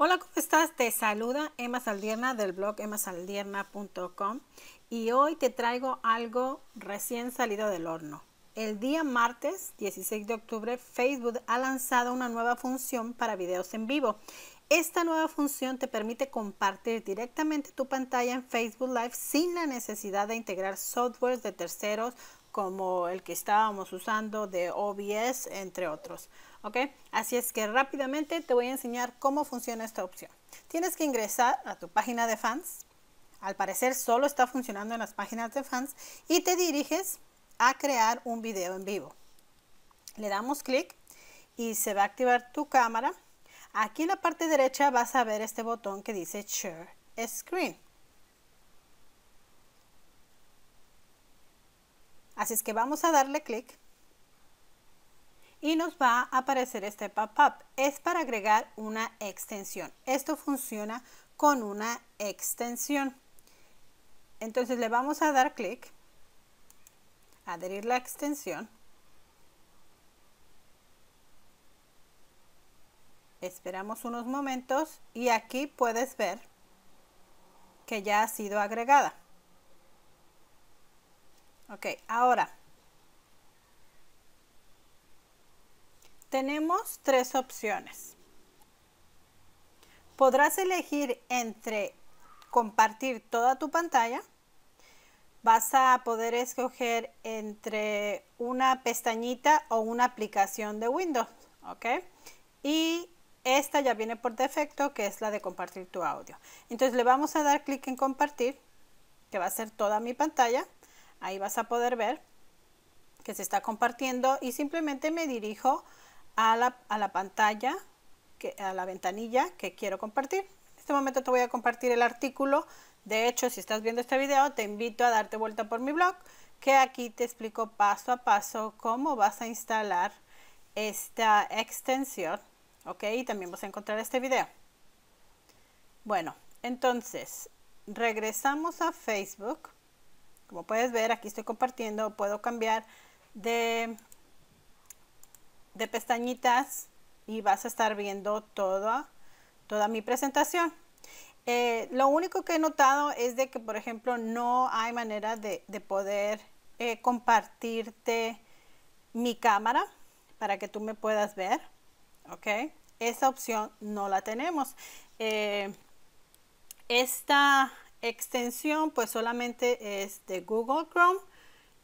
Hola, ¿cómo estás? Te saluda Emma Saldierna del blog emmasaldierna.com y hoy te traigo algo recién salido del horno. El día martes 16 de octubre, Facebook ha lanzado una nueva función para videos en vivo. Esta nueva función te permite compartir directamente tu pantalla en Facebook Live sin la necesidad de integrar softwares de terceros como el que estábamos usando de OBS, entre otros. Así es que rápidamente te voy a enseñar cómo funciona esta opción. Tienes que ingresar a tu página de fans. Al parecer solo está funcionando en las páginas de fans y te diriges a crear un video en vivo. Le damos clic y se va a activar tu cámara. Aquí en la parte derecha vas a ver este botón que dice Share Screen. Así es que vamos a darle clic y nos va a aparecer este pop-up. Es para agregar una extensión. Esto funciona con una extensión. Entonces le vamos a dar clic, adherir la extensión. Esperamos unos momentos y aquí puedes ver que ya ha sido agregada. Ok, ahora tenemos tres opciones. Podrás elegir entre compartir toda tu pantalla. Vas a poder escoger entre una pestañita o una aplicación de Windows. ¿Ok? Y esta ya viene por defecto, que es la de compartir tu audio. Entonces le vamos a dar clic en compartir, que va a ser toda mi pantalla. Ahí vas a poder ver que se está compartiendo y simplemente me dirijo a la, pantalla, que, a la ventanilla que quiero compartir. En este momento te voy a compartir el artículo. De hecho, si estás viendo este video, te invito a darte vuelta por mi blog, que aquí te explico paso a paso cómo vas a instalar esta extensión. ¿Ok? Y también vas a encontrar este video. Bueno, entonces, regresamos a Facebook como puedes ver, aquí estoy compartiendo, puedo cambiar de, de pestañitas y vas a estar viendo toda, toda mi presentación. Eh, lo único que he notado es de que, por ejemplo, no hay manera de, poder eh, compartirte mi cámara para que tú me puedas ver, ¿ok? Esa opción no la tenemos. Eh, esta, extensión pues solamente es de Google Chrome,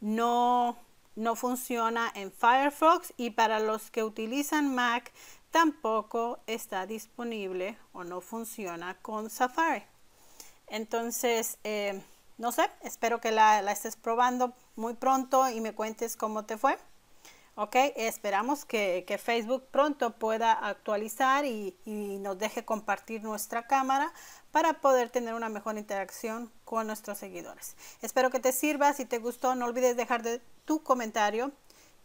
no, no funciona en Firefox y para los que utilizan Mac tampoco está disponible o no funciona con Safari. Entonces, eh, no sé, espero que la estés probando muy pronto y me cuentes cómo te fue. Ok, esperamos que, Facebook pronto pueda actualizar y, nos deje compartir nuestra cámara para poder tener una mejor interacción con nuestros seguidores. Espero que te sirva. Si te gustó, no olvides dejar tu comentario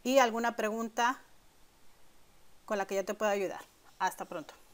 y alguna pregunta con la que yo te pueda ayudar. Hasta pronto.